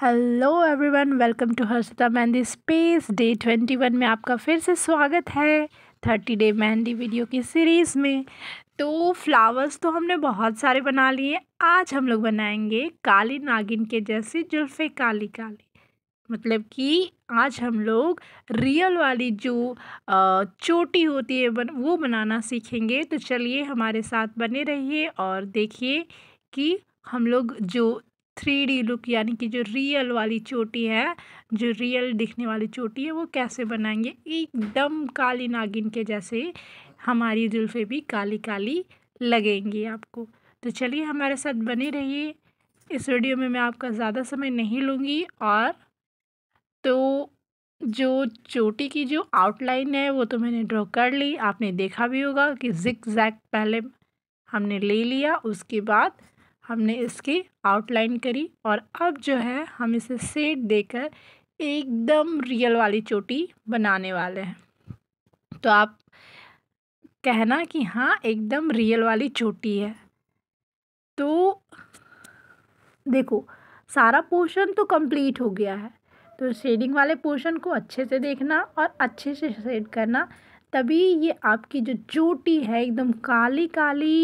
hello everyone welcome to Harshita mehndi space day twenty one में आपका फिर से स्वागत है थर्टी डे मेहंदी वीडियो की सीरीज़ में तो फ्लावर्स तो हमने बहुत सारे बना लिए आज हम लोग बनाएंगे काली नागिन के जैसे जुल्फ़े काली काली मतलब कि आज हम लोग रियल वाली जो चोटी होती है बन, वो बनाना सीखेंगे तो चलिए हमारे साथ बने रहिए और देखिए कि हम लोग जो थ्री डी लुक यानी कि जो रियल वाली चोटी है जो रियल दिखने वाली चोटी है वो कैसे बनाएंगे एकदम काली नागिन के जैसे हमारी जुल्फ़े भी काली काली लगेंगी आपको तो चलिए हमारे साथ बने रहिए इस वीडियो में मैं आपका ज़्यादा समय नहीं लूँगी और तो जो चोटी की जो आउटलाइन है वो तो मैंने ड्रॉ कर ली आपने देखा भी होगा कि जिक जैक पहले हमने ले लिया उसके बाद हमने इसकी आउटलाइन करी और अब जो है हम इसे सेट देकर एकदम रियल वाली चोटी बनाने वाले हैं तो आप कहना कि हाँ एकदम रियल वाली चोटी है तो देखो सारा पोर्शन तो कंप्लीट हो गया है तो शेडिंग वाले पोर्शन को अच्छे से देखना और अच्छे से शेड करना तभी ये आपकी जो चोटी है एकदम काली काली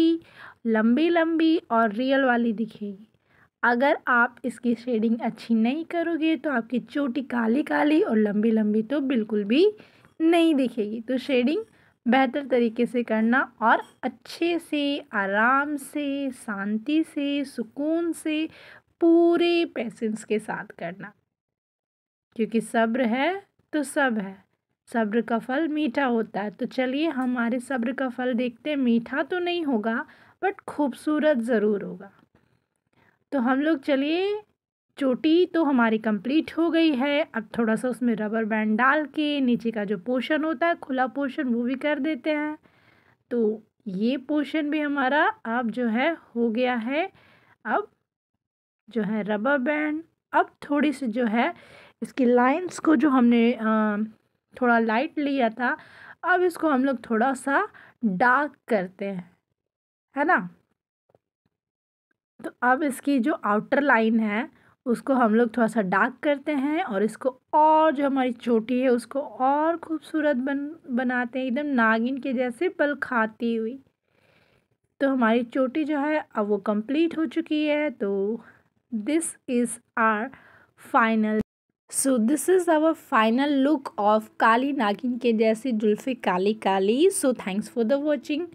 लंबी लंबी और रियल वाली दिखेगी अगर आप इसकी शेडिंग अच्छी नहीं करोगे तो आपकी चोटी काली काली और लंबी लंबी तो बिल्कुल भी नहीं दिखेगी तो शेडिंग बेहतर तरीके से करना और अच्छे से आराम से शांति से सुकून से पूरे पेशेंस के साथ करना क्योंकि सब्र है तो सब है सब्र का फल मीठा होता है तो चलिए हमारे सब्र का फल देखते हैं मीठा तो नहीं होगा बट खूबसूरत ज़रूर होगा तो हम लोग चलिए चोटी तो हमारी कंप्लीट हो गई है अब थोड़ा सा उसमें रबर बैंड डाल के नीचे का जो पोर्शन होता है खुला पोर्शन वो भी कर देते हैं तो ये पोर्शन भी हमारा अब जो है हो गया है अब जो है रबर बैंड अब थोड़ी सी जो है इसकी लाइंस को जो हमने थोड़ा लाइट लिया था अब इसको हम लोग थोड़ा सा डार्क करते हैं है ना तो अब इसकी जो आउटर लाइन है उसको हम लोग थोड़ा सा डार्क करते हैं और इसको और जो हमारी चोटी है उसको और खूबसूरत बन बनाते हैं एकदम नागिन के जैसे पल खाती हुई तो हमारी चोटी जो है अब वो कंप्लीट हो चुकी है तो this is our final so this is our final look of काली नागिन के जैसी जुल्फी काली काली so thanks for the watching